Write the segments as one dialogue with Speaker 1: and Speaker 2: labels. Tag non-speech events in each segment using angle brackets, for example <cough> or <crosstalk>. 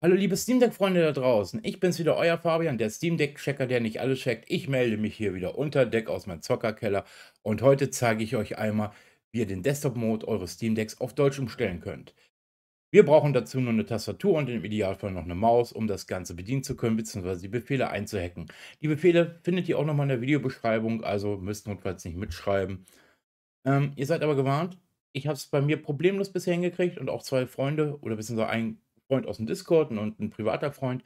Speaker 1: Hallo liebe Steam Deck-Freunde da draußen, ich bin's wieder, euer Fabian, der Steam Deck-Checker, der nicht alles checkt. Ich melde mich hier wieder unter Deck aus meinem Zockerkeller und heute zeige ich euch einmal, wie ihr den Desktop-Mode eures Steam Decks auf Deutsch umstellen könnt. Wir brauchen dazu nur eine Tastatur und im Idealfall noch eine Maus, um das Ganze bedienen zu können, bzw. die Befehle einzuhacken. Die Befehle findet ihr auch nochmal in der Videobeschreibung, also müsst notfalls nicht mitschreiben. Ähm, ihr seid aber gewarnt. Ich habe es bei mir problemlos bisher hingekriegt und auch zwei Freunde oder beziehungsweise ein Freund aus dem Discord und ein privater Freund.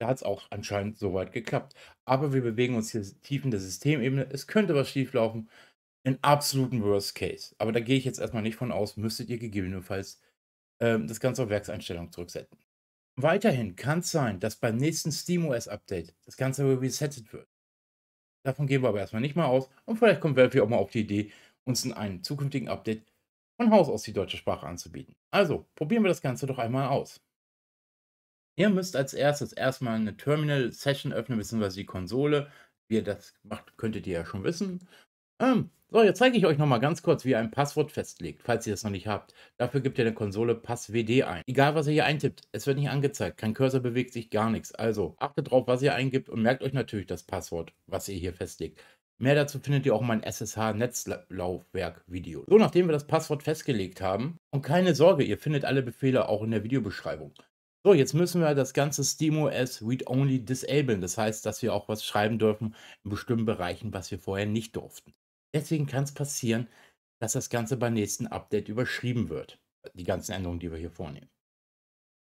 Speaker 1: Da hat es auch anscheinend soweit geklappt. Aber wir bewegen uns hier tief in der Systemebene. Es könnte was schieflaufen. Im absoluten Worst Case. Aber da gehe ich jetzt erstmal nicht von aus, müsstet ihr gegebenenfalls ähm, das Ganze auf Werkseinstellung zurücksetzen. Weiterhin kann es sein, dass beim nächsten SteamOS-Update das Ganze resettet wird. Davon gehen wir aber erstmal nicht mal aus und vielleicht kommt Valve auch mal auf die Idee, uns in einem zukünftigen Update von Haus aus die deutsche Sprache anzubieten. Also probieren wir das Ganze doch einmal aus. Ihr müsst als erstes erstmal eine Terminal-Session öffnen, bzw. die Konsole. Wie ihr das macht, könntet ihr ja schon wissen. Ähm, so, jetzt zeige ich euch nochmal ganz kurz, wie ihr ein Passwort festlegt, falls ihr das noch nicht habt. Dafür gibt ihr der Konsole PassWD ein. Egal, was ihr hier eintippt, es wird nicht angezeigt. Kein Cursor bewegt sich, gar nichts. Also achtet drauf, was ihr eingibt und merkt euch natürlich das Passwort, was ihr hier festlegt. Mehr dazu findet ihr auch mein SSH-Netzlaufwerk-Video. So, nachdem wir das Passwort festgelegt haben, und keine Sorge, ihr findet alle Befehle auch in der Videobeschreibung. So, jetzt müssen wir das ganze SteamOS Read-Only disablen. Das heißt, dass wir auch was schreiben dürfen in bestimmten Bereichen, was wir vorher nicht durften. Deswegen kann es passieren, dass das Ganze beim nächsten Update überschrieben wird. Die ganzen Änderungen, die wir hier vornehmen.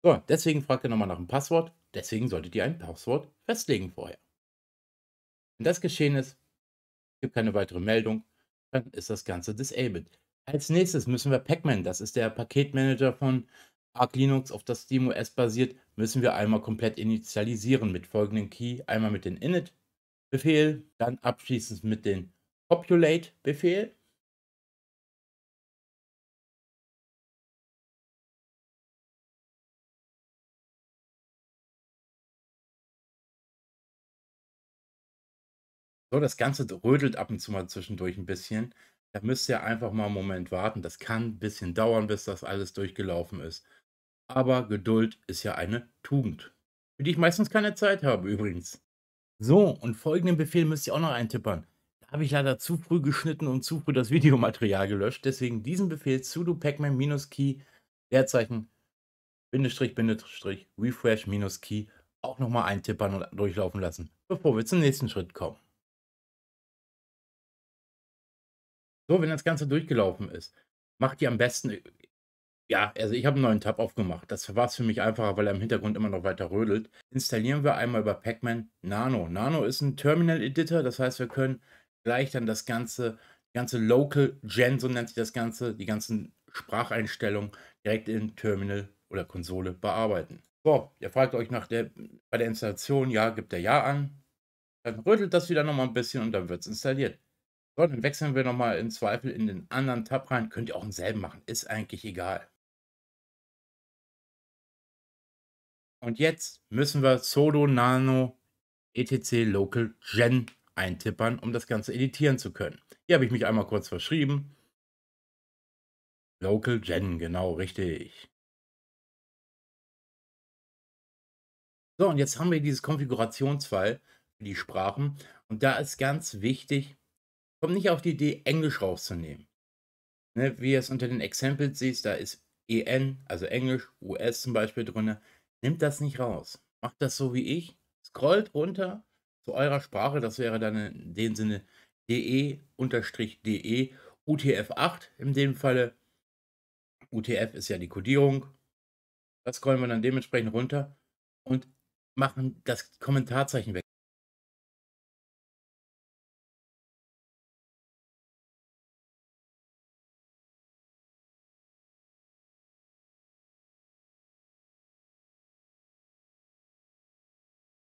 Speaker 1: So, deswegen fragt ihr nochmal nach dem Passwort. Deswegen solltet ihr ein Passwort festlegen vorher. Wenn das geschehen ist, gibt keine weitere Meldung, dann ist das Ganze disabled. Als nächstes müssen wir Pacman, das ist der Paketmanager von Arc Linux, auf das SteamOS basiert, müssen wir einmal komplett initialisieren mit folgenden Key. Einmal mit dem init-Befehl, dann abschließend mit dem
Speaker 2: populate-Befehl
Speaker 1: So, das Ganze rödelt ab und zu mal zwischendurch ein bisschen. Da müsst ihr einfach mal einen Moment warten. Das kann ein bisschen dauern, bis das alles durchgelaufen ist. Aber Geduld ist ja eine Tugend, für die ich meistens keine Zeit habe übrigens. So, und folgenden Befehl müsst ihr auch noch eintippern. Da habe ich leider zu früh geschnitten und zu früh das Videomaterial gelöscht. Deswegen diesen Befehl sudo pacman-key Leerzeichen Bindestrich Bindestrich refresh-key auch nochmal eintippern und durchlaufen lassen, bevor wir zum nächsten Schritt kommen. So, wenn das Ganze durchgelaufen ist, macht ihr am besten. Äh, ja, also ich habe einen neuen Tab aufgemacht. Das war es für mich einfacher, weil er im Hintergrund immer noch weiter rödelt. Installieren wir einmal über Pac-Man Nano. Nano ist ein Terminal Editor, das heißt, wir können gleich dann das ganze, die ganze Local Gen, so nennt sich das Ganze, die ganzen Spracheinstellungen direkt in Terminal oder Konsole bearbeiten. So, ihr fragt euch nach der, bei der Installation, ja, gibt der Ja an. Dann rödelt das wieder nochmal ein bisschen und dann wird es installiert. So, dann wechseln wir nochmal im Zweifel in den anderen Tab rein. Könnt ihr auch denselben machen, ist eigentlich egal. Und jetzt müssen wir Sodo Nano etc Local Gen eintippern, um das Ganze editieren zu können. Hier habe ich mich einmal kurz verschrieben. Local Gen, genau, richtig.
Speaker 2: So, und jetzt haben wir dieses
Speaker 1: Konfigurationsfile für die Sprachen. Und da ist ganz wichtig, kommt nicht auf die Idee, Englisch rauszunehmen. Ne, wie ihr es unter den Examples siehst, da ist EN, also Englisch, US zum Beispiel drin. Nehmt das nicht raus. Macht das so wie ich. Scrollt runter zu eurer Sprache. Das wäre dann in dem Sinne de-de UTF-8 e, in dem Falle. UTF ist ja die Codierung. Das scrollen wir dann dementsprechend runter und machen das
Speaker 2: Kommentarzeichen weg.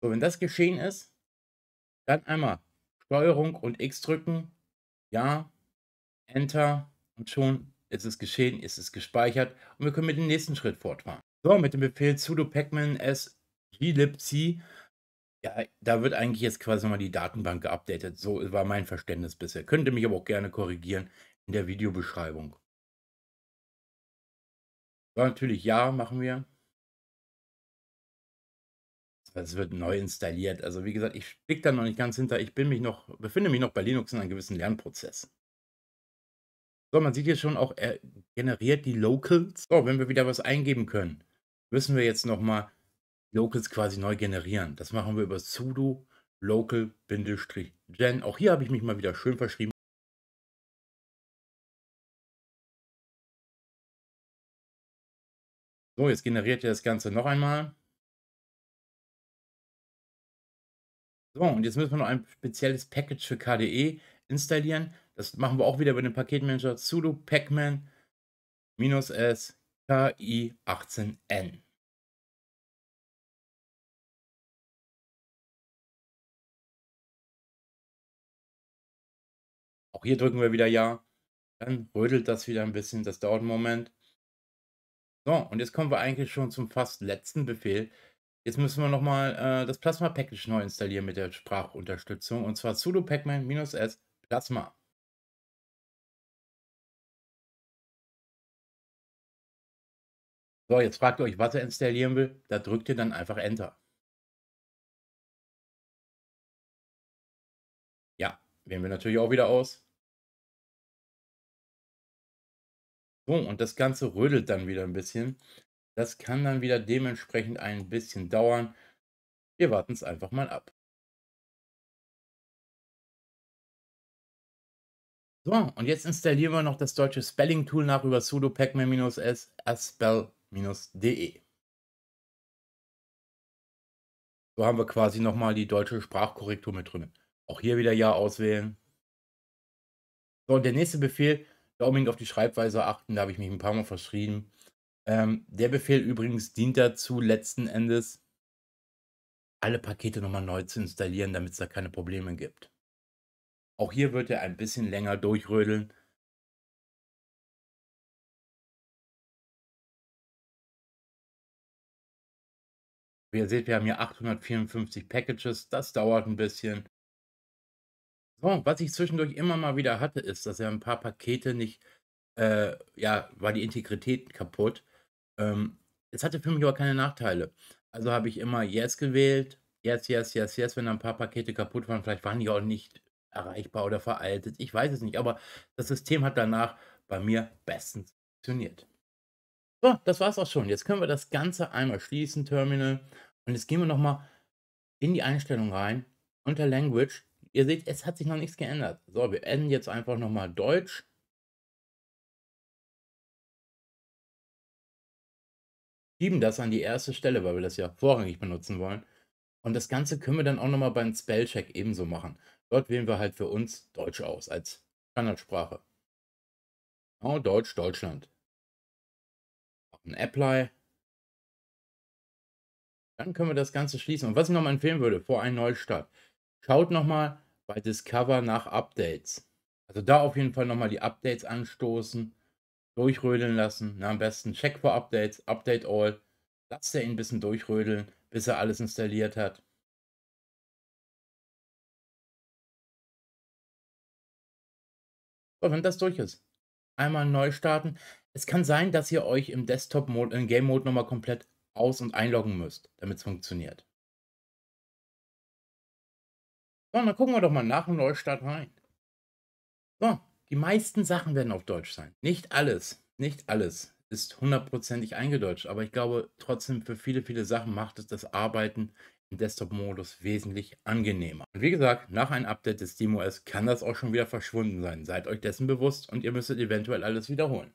Speaker 2: So, wenn das
Speaker 1: geschehen ist, dann einmal Steuerung und X drücken, ja, Enter und schon ist es geschehen, ist es gespeichert und wir können mit dem nächsten Schritt fortfahren. So, mit dem Befehl sudo pacman s glibc, ja, da wird eigentlich jetzt quasi nochmal die Datenbank geupdatet. So war mein Verständnis bisher. Könnt ihr mich aber auch gerne korrigieren in der Videobeschreibung. So, natürlich ja, machen wir. Also, es wird neu installiert. Also wie gesagt, ich blicke da noch nicht ganz hinter. Ich bin mich noch, befinde mich noch bei Linux in einem gewissen Lernprozess. So, man sieht hier schon auch, er generiert die Locals. So, wenn wir wieder was eingeben können, müssen wir jetzt nochmal Locals quasi neu generieren. Das machen wir über sudo local-gen. Auch hier habe ich mich mal wieder schön verschrieben.
Speaker 2: So, jetzt generiert er das Ganze noch einmal.
Speaker 1: So, und jetzt müssen wir noch ein spezielles Package für KDE installieren. Das machen wir auch wieder über den Paketmanager sudo pacman-s
Speaker 2: ki18n. Auch hier drücken
Speaker 1: wir wieder Ja. Dann rödelt das wieder ein bisschen. Das dauert einen Moment. So, und jetzt kommen wir eigentlich schon zum fast letzten Befehl, Jetzt müssen wir nochmal äh, das Plasma-Package neu installieren mit der Sprachunterstützung. Und zwar sudo pacman-s plasma.
Speaker 2: So, jetzt fragt ihr euch, was er installieren will. Da drückt ihr dann einfach Enter. Ja, wählen wir natürlich auch wieder aus.
Speaker 1: So, und das Ganze rödelt dann wieder ein bisschen. Das kann dann wieder dementsprechend ein bisschen dauern. Wir warten es einfach mal ab. So, und jetzt installieren wir noch das deutsche Spelling-Tool nach über sudo pacman-s spell de So haben wir quasi nochmal die deutsche Sprachkorrektur mit drin. Auch hier wieder Ja auswählen. So, und der nächste Befehl, da unbedingt auf die Schreibweise achten, da habe ich mich ein paar Mal verschrieben. Ähm, der Befehl übrigens dient dazu, letzten Endes alle Pakete nochmal neu zu installieren, damit es da keine Probleme gibt. Auch hier wird er ein bisschen länger
Speaker 2: durchrödeln. Wie ihr seht, wir haben hier 854 Packages.
Speaker 1: Das dauert ein bisschen. So, was ich zwischendurch immer mal wieder hatte, ist, dass er ein paar Pakete nicht, äh, ja, war die Integrität kaputt. Ähm, es hatte für mich aber keine Nachteile. Also habe ich immer Yes gewählt. Jetzt, jetzt, jetzt, jetzt, wenn ein paar Pakete kaputt waren. Vielleicht waren die auch nicht erreichbar oder veraltet. Ich weiß es nicht. Aber das System hat danach bei mir bestens funktioniert. So, das war's auch schon. Jetzt können wir das Ganze einmal schließen, Terminal. Und jetzt gehen wir nochmal in die Einstellung rein, unter Language. Ihr seht, es hat sich noch nichts geändert. So, wir enden jetzt einfach nochmal Deutsch. schieben das an die erste Stelle, weil wir das ja vorrangig benutzen wollen. Und das Ganze können wir dann auch nochmal beim Spellcheck ebenso machen. Dort wählen wir halt für uns Deutsch aus als Standardsprache. Genau, Deutsch, Deutschland. Machen Apply. Dann können wir das Ganze schließen. Und was ich nochmal empfehlen würde, vor einem Neustart, schaut nochmal bei Discover nach Updates. Also da auf jeden Fall nochmal die Updates anstoßen durchrödeln lassen. Na, ne, am besten check for Updates, Update All. Lasst er ihn ein bisschen durchrödeln, bis er alles installiert hat. Und wenn das durch ist, einmal neu starten. Es kann sein, dass ihr euch im Desktop-Mode, im Game-Mode nochmal komplett aus- und einloggen müsst, damit es funktioniert. So, dann gucken wir doch mal nach dem Neustart rein. So, die meisten Sachen werden auf Deutsch sein. Nicht alles, nicht alles ist hundertprozentig eingedeutscht, aber ich glaube trotzdem für viele, viele Sachen macht es das Arbeiten im Desktop-Modus wesentlich angenehmer. Und wie gesagt, nach einem Update des SteamOS kann das auch schon wieder verschwunden sein. Seid euch dessen bewusst und ihr müsstet eventuell alles wiederholen.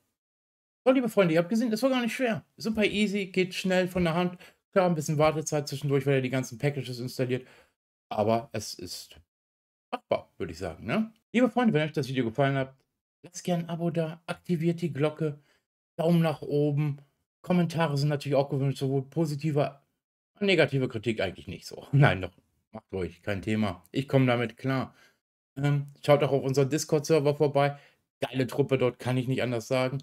Speaker 1: So, liebe Freunde, ihr habt gesehen, es war gar nicht schwer. Super easy, geht schnell von der Hand. Klar, ein bisschen Wartezeit zwischendurch, weil ihr die ganzen Packages installiert. Aber es ist machbar, würde ich sagen. Ne? Liebe Freunde, wenn euch das Video gefallen hat, lasst gerne ein Abo da, aktiviert die Glocke, Daumen nach oben. Kommentare sind natürlich auch gewünscht, sowohl positive und negative Kritik eigentlich nicht so. <laughs> Nein, doch, macht euch, kein Thema. Ich komme damit klar. Ähm, schaut auch auf unseren Discord-Server vorbei. Geile Truppe dort, kann ich nicht anders sagen.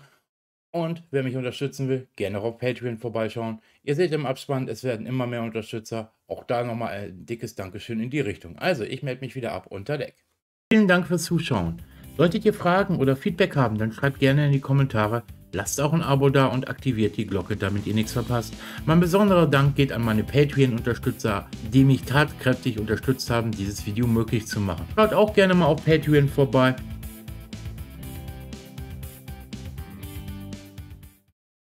Speaker 1: Und wer mich unterstützen will, gerne auch auf Patreon vorbeischauen. Ihr seht im Abspann, es werden immer mehr Unterstützer. Auch da nochmal ein dickes Dankeschön in die Richtung. Also, ich melde mich wieder ab unter Deck. Vielen Dank fürs Zuschauen. Solltet ihr Fragen oder Feedback haben, dann schreibt gerne in die Kommentare. Lasst auch ein Abo da und aktiviert die Glocke, damit ihr nichts verpasst. Mein besonderer Dank geht an meine Patreon-Unterstützer, die mich tatkräftig unterstützt haben, dieses Video möglich zu machen. Schaut auch gerne mal auf Patreon vorbei.